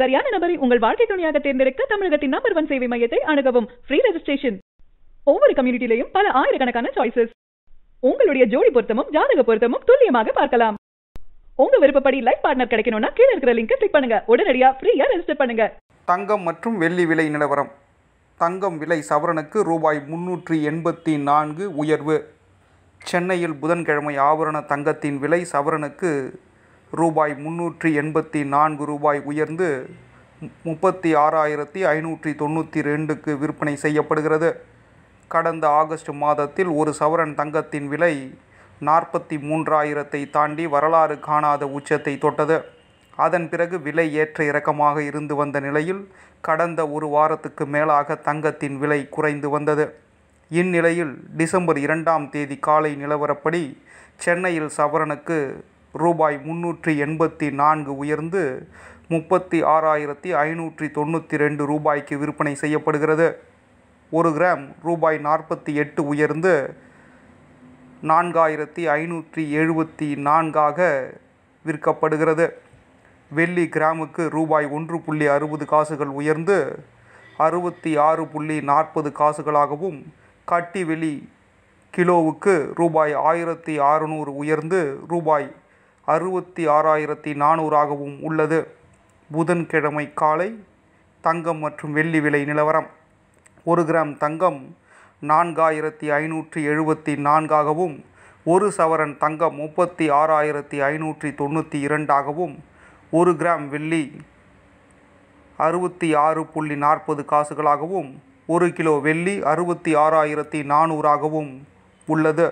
சரியான நபரை உங்கள் வாழ்க்கை துணையாக தேர்ந்தெடுக்க தமிழகத்தின் நம்பர் ஒன் சேவை மையத்தை அணுகவும் ஃப்ரீ ரெஜிஸ்ட்ரேஷன் ஒவ்வொரு கம்யூனிட்டிலையும் பல ஆயிரக்கணக்கான சாய்ஸஸ் உங்களுடைய ஜோடி பொருத்தமும் ஜாதக பொருத்தமும் துல்லியமாக பார்க்கலாம் உங்க விருப்பப்படி லைஃப் பார்ட்னர் கிடைக்கணும்னா கீழே இருக்கிற லிங்க் கிளிக் பண்ணுங்க உடனடியாக ஃப்ரீயா ரெஜிஸ்டர் பண்ணுங்க தங்கம் மற்றும் வெள்ளி விலை நிலவரம் தங்கம் விலை சவரனுக்கு ரூபாய் முன்னூற்றி எண்பத்தி நான்கு உயர்வு சென்னையில் புதன்கிழமை ஆபரண தங்கத்தின் விலை சவரனுக்கு ரூபாய் முன்னூற்றி எண்பத்தி நான்கு ரூபாய் உயர்ந்து முப்பத்தி ஆறாயிரத்தி ஐநூற்றி தொண்ணூற்றி ரெண்டுக்கு விற்பனை செய்யப்படுகிறது கடந்த ஆகஸ்ட் மாதத்தில் ஒரு சவரன் தங்கத்தின் விலை நாற்பத்தி மூன்றாயிரத்தை தாண்டி வரலாறு காணாத உச்சத்தை தொட்டது அதன் பிறகு விலை ஏற்ற இறக்கமாக இருந்து வந்த நிலையில் கடந்த ஒரு வாரத்துக்கு மேலாக தங்கத்தின் விலை குறைந்து வந்தது இந்நிலையில் டிசம்பர் இரண்டாம் தேதி காலை நிலவரப்படி சென்னையில் சவரனுக்கு ரூபாய் முன்னூற்றி எண்பத்தி நான்கு உயர்ந்து முப்பத்தி ஆறாயிரத்தி ஐநூற்றி தொண்ணூற்றி ரெண்டு ரூபாய்க்கு விற்பனை செய்யப்படுகிறது ஒரு கிராம் ரூபாய் நாற்பத்தி எட்டு உயர்ந்து நான்காயிரத்தி ஐநூற்றி எழுபத்தி நான்காக விற்கப்படுகிறது வெள்ளி கிராமுக்கு ரூபாய் ஒன்று புள்ளி அறுபது காசுகள் உயர்ந்து அறுபத்தி ஆறு புள்ளி நாற்பது காசுகளாகவும் கட்டி வெளி கிலோவுக்கு ரூபாய் ஆயிரத்தி அறுநூறு உயர்ந்து ரூபாய் அறுபத்தி ஆறாயிரத்தி நானூறாகவும் உள்ளது புதன்கிழமை காலை தங்கம் மற்றும் வெள்ளி விலை நிலவரம் ஒரு கிராம் தங்கம் நான்காயிரத்தி ஐநூற்றி எழுபத்தி நான்காகவும் ஒரு சவரன் தங்கம் முப்பத்தி ஆறாயிரத்தி ஐநூற்றி தொண்ணூற்றி இரண்டாகவும் ஒரு கிராம் வெள்ளி அறுபத்தி ஆறு புள்ளி நாற்பது காசுகளாகவும் ஒரு கிலோ வெள்ளி அறுபத்தி ஆறாயிரத்தி நானூறாகவும் உள்ளது